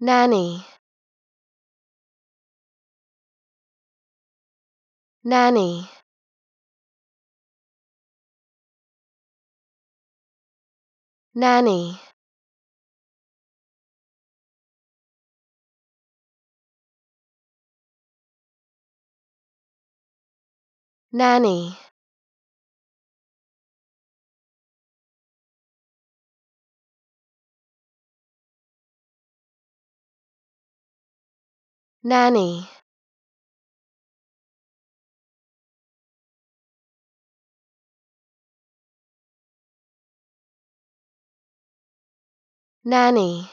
nanny nanny nanny nanny Nanny Nanny